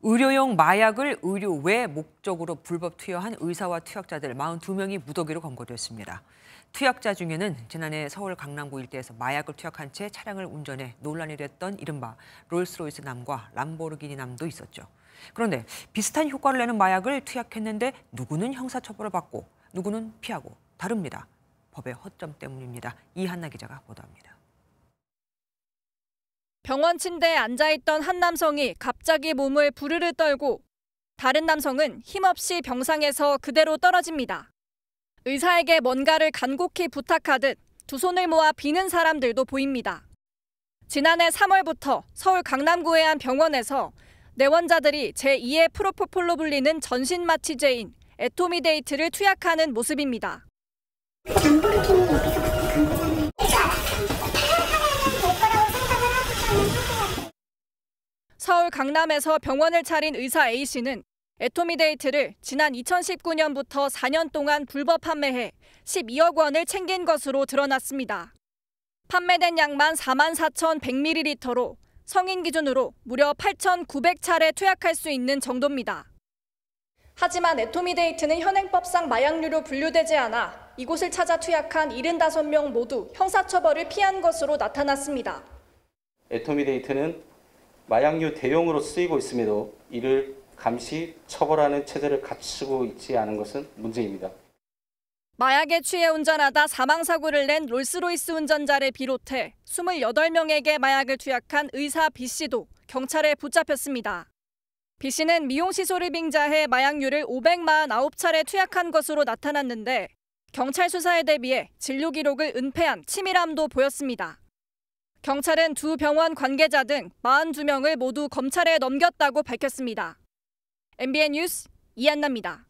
의료용 마약을 의료 외 목적으로 불법 투여한 의사와 투약자들 42명이 무더기로 검거됐습니다. 투약자 중에는 지난해 서울 강남구 일대에서 마약을 투약한 채 차량을 운전해 논란이 됐던 이른바 롤스로이스 남과 람보르기니 남도 있었죠. 그런데 비슷한 효과를 내는 마약을 투약했는데 누구는 형사처벌을 받고 누구는 피하고 다릅니다. 법의 허점 때문입니다. 이한나 기자가 보도합니다. 병원 침대에 앉아있던 한 남성이 갑자기 몸을 부르르 떨고 다른 남성은 힘없이 병상에서 그대로 떨어집니다. 의사에게 뭔가를 간곡히 부탁하듯 두 손을 모아 비는 사람들도 보입니다. 지난해 3월부터 서울 강남구의 한 병원에서 내원자들이 제2의 프로포폴로 불리는 전신 마취제인 에토미데이트를 투약하는 모습입니다. 서울 강남에서 병원을 차린 의사 A씨는 에토미데이트를 지난 2019년부터 4년 동안 불법 판매해 12억 원을 챙긴 것으로 드러났습니다. 판매된 양만 4 4,100ml로 성인 기준으로 무려 8,900차례 투약할 수 있는 정도입니다. 하지만 에토미데이트는 현행법상 마약류로 분류되지 않아 이곳을 찾아 투약한 75명 모두 형사처벌을 피한 것으로 나타났습니다. 에토미데이트는 마약류 대용으로 쓰이고 있음에도 이를 감시, 처벌하는 체제를 갖추고 있지 않은 것은 문제입니다. 마약에 취해 운전하다 사망사고를 낸 롤스로이스 운전자를 비롯해 28명에게 마약을 투약한 의사 B씨도 경찰에 붙잡혔습니다. B씨는 미용시설을 빙자해 마약류를 549차례 투약한 것으로 나타났는데 경찰 수사에 대비해 진료 기록을 은폐한 치밀함도 보였습니다. 경찰은 두 병원 관계자 등 42명을 모두 검찰에 넘겼다고 밝혔습니다. MBN 뉴스 이한나입니다.